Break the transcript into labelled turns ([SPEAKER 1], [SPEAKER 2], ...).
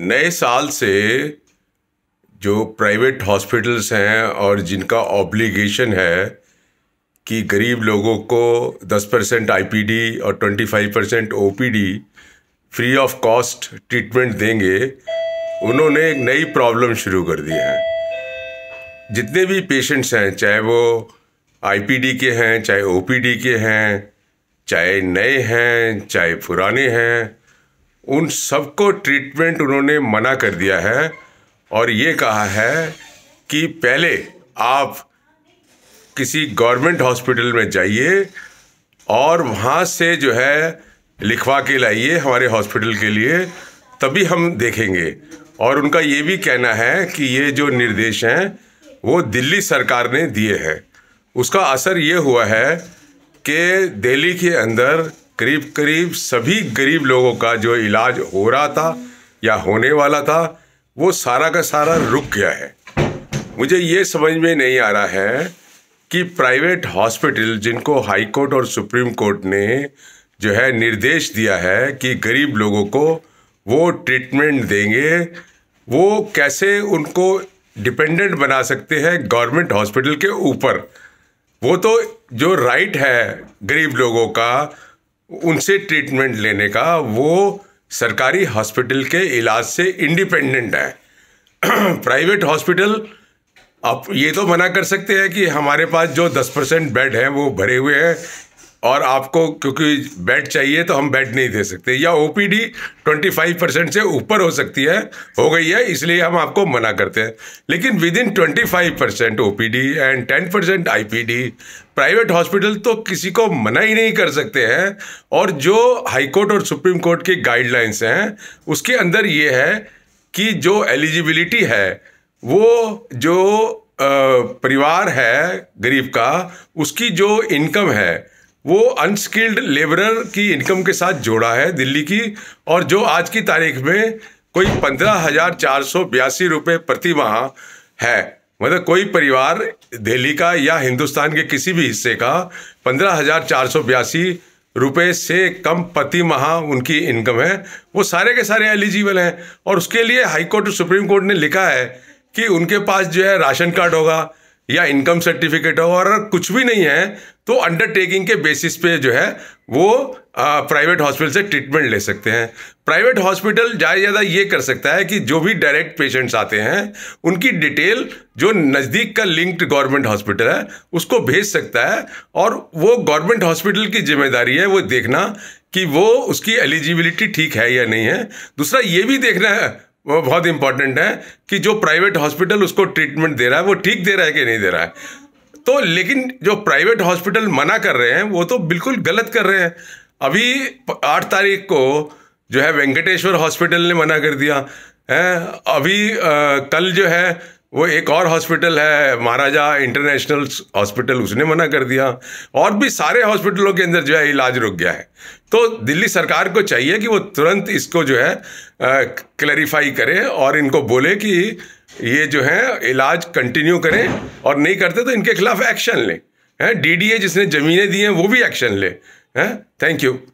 [SPEAKER 1] नए साल से जो प्राइवेट हॉस्पिटल्स हैं और जिनका ऑब्लिगेशन है कि गरीब लोगों को 10 परसेंट आई और 25 percent O free of cost treatment देंगे उन्होंने एक नई प्रॉब्लम शुरू कर दी है जितने भी पेशेंट्स हैं चाहे वो आईपीडी के हैं चाहे ओपीडी के हैं चाहे नए हैं चाहे पुराने हैं उन सबको ट्रीटमेंट उन्होंने मना कर दिया है और ये कहा है कि पहले आप किसी गवर्नमेंट हॉस्पिटल में जाइए और वहाँ से जो है लिखवा के लाइए हमारे हॉस्पिटल के लिए तभी हम देखेंगे और उनका ये भी कहना है कि ये जो निर्देश हैं वो दिल्ली सरकार ने दिए हैं उसका असर ये हुआ है कि दिल्ली के अंदर करीब करीब सभी गरीब लोगों का जो इलाज हो रहा था या होने वाला था वो सारा का सारा रुक गया है मुझे ये समझ में नहीं आ रहा है कि प्राइवेट हॉस्पिटल जिनको हाई कोर्ट और सुप्रीम कोर्ट ने जो है निर्देश दिया है कि गरीब लोगों को वो ट्रीटमेंट देंगे वो कैसे उनको डिपेंडेंट बना सकते हैं गवर्नमेंट हॉस्पिटल के ऊपर वो तो जो राइट है गरीब लोगों का उनसे ट्रीटमेंट लेने का वो सरकारी हॉस्पिटल के इलाज से इंडिपेंडेंट है प्राइवेट हॉस्पिटल आप ये तो मना कर सकते हैं कि हमारे पास जो दस परसेंट बेड हैं वो भरे हुए हैं और आपको क्योंकि बेड चाहिए तो हम बेड नहीं दे सकते या ओपीडी 25 परसेंट से ऊपर हो सकती है हो गई है इसलिए हम आपको मना करते हैं लेकिन within five percent O and ten percent I private hospital तो किसी को मना ही नहीं कर सकते हैं और जो हाईकोर्ट और सुप्रीम कोर्ट की गाइडलाइंस हैं उसके अंदर ये है कि जो एलिजिबिलिटी है वो जो परिवार है गरीब का उसकी जो इनकम है वो अनस्किल्ड लेबरर की इनकम के साथ जोड़ा है दिल्ली की और जो आज की तारीख में कोई पंद्रह हजार चार सौ बयासी रुपये प्रति माह है मतलब कोई परिवार दिल्ली का या हिंदुस्तान के किसी भी हिस्से का पंद्रह हजार चार सौ बयासी रुपये से कम प्रति माह उनकी इनकम है वो सारे के सारे एलिजिबल हैं और उसके लिए हाईकोर्ट और सुप्रीम कोर्ट ने लिखा है कि उनके पास जो है राशन कार्ड होगा या इनकम सर्टिफिकेट हो और कुछ भी नहीं है तो अंडरटेकिंग के बेसिस पे जो है वो प्राइवेट हॉस्पिटल से ट्रीटमेंट ले सकते हैं प्राइवेट हॉस्पिटल ज़्यादा ज़्यादा ये कर सकता है कि जो भी डायरेक्ट पेशेंट्स आते हैं उनकी डिटेल जो नज़दीक का लिंक्ड गवर्नमेंट हॉस्पिटल है उसको भेज सकता है और वो गवर्नमेंट हॉस्पिटल की जिम्मेदारी है वो देखना कि वो उसकी एलिजिबिलिटी ठीक है या नहीं है दूसरा ये भी देखना है वो बहुत इंपॉर्टेंट है कि जो प्राइवेट हॉस्पिटल उसको ट्रीटमेंट दे रहा है वो ठीक दे रहा है कि नहीं दे रहा है तो लेकिन जो प्राइवेट हॉस्पिटल मना कर रहे हैं वो तो बिल्कुल गलत कर रहे हैं अभी आठ तारीख को जो है वेंकटेश्वर हॉस्पिटल ने मना कर दिया है अभी आ, कल जो है वो एक और हॉस्पिटल है महाराजा इंटरनेशनल हॉस्पिटल उसने मना कर दिया और भी सारे हॉस्पिटलों के अंदर जो है इलाज रुक गया है तो दिल्ली सरकार को चाहिए कि वो तुरंत इसको जो है क्लैरिफाई करे और इनको बोले कि ये जो है इलाज कंटिन्यू करें और नहीं करते तो इनके खिलाफ एक्शन लें हैं डी जिसने ज़मीनें दी हैं वो भी एक्शन लें हैं थैंक यू